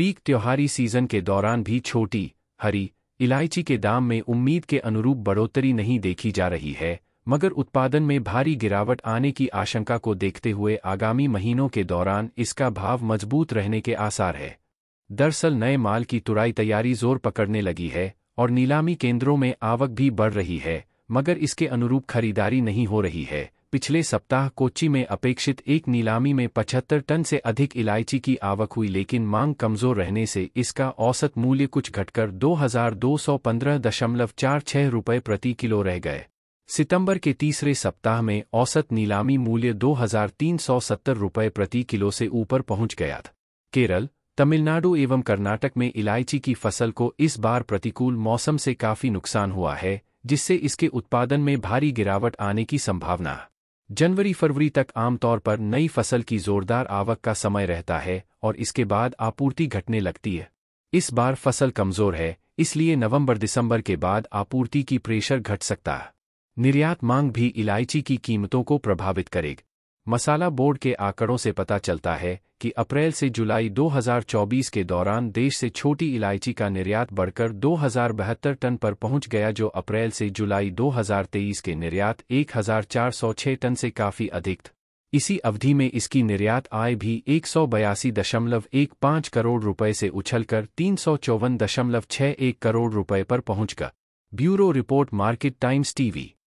peak त्योहारी season के दौरान भी छोटी हरी इलायची के दाम में उम्मीद के अनुरूप बढ़ोतरी नहीं देखी जा रही है मगर उत्पादन में भारी गिरावट आने की आशंका को देखते हुए आगामी महीनों के दौरान इसका भाव मजबूत रहने के आसार है दरअसल नए माल की तुराई तैयारी जोर पकड़ने लगी है और नीलामी केंद्रों में आवक भी बढ़ रही है मगर इसके अनुरूप खरीदारी नहीं हो रही है पिछले सप्ताह कोची में अपेक्षित एक नीलामी में 75 टन से अधिक इलायची की आवक हुई लेकिन मांग कमजोर रहने से इसका औसत मूल्य कुछ घटकर 2215.46 रुपए प्रति किलो रह गए सितंबर के तीसरे सप्ताह में औसत नीलामी मूल्य 2370 रुपए प्रति किलो से ऊपर पहुंच गया था केरल तमिलनाडु एवं कर्नाटक में इलायची की फसल को इस बार प्रतिकूल मौसम से काफी नुकसान हुआ है जिससे इसके उत्पादन में भारी गिरावट आने की संभावना है जनवरी फरवरी तक आमतौर पर नई फसल की जोरदार आवक का समय रहता है और इसके बाद आपूर्ति घटने लगती है इस बार फसल कमजोर है इसलिए नवंबर दिसंबर के बाद आपूर्ति की प्रेशर घट सकता है निर्यात मांग भी इलायची की कीमतों को प्रभावित करेगी मसाला बोर्ड के आंकड़ों से पता चलता है कि अप्रैल से जुलाई 2024 के दौरान देश से छोटी इलायची का निर्यात बढ़कर दो टन पर पहुंच गया जो अप्रैल से जुलाई 2023 के निर्यात 1406 टन से काफ़ी अधिक इसी अवधि में इसकी निर्यात आय भी एक करोड़ रुपए से उछलकर तीन एक करोड़ रुपए पर पहुंच गया bureau report market times TV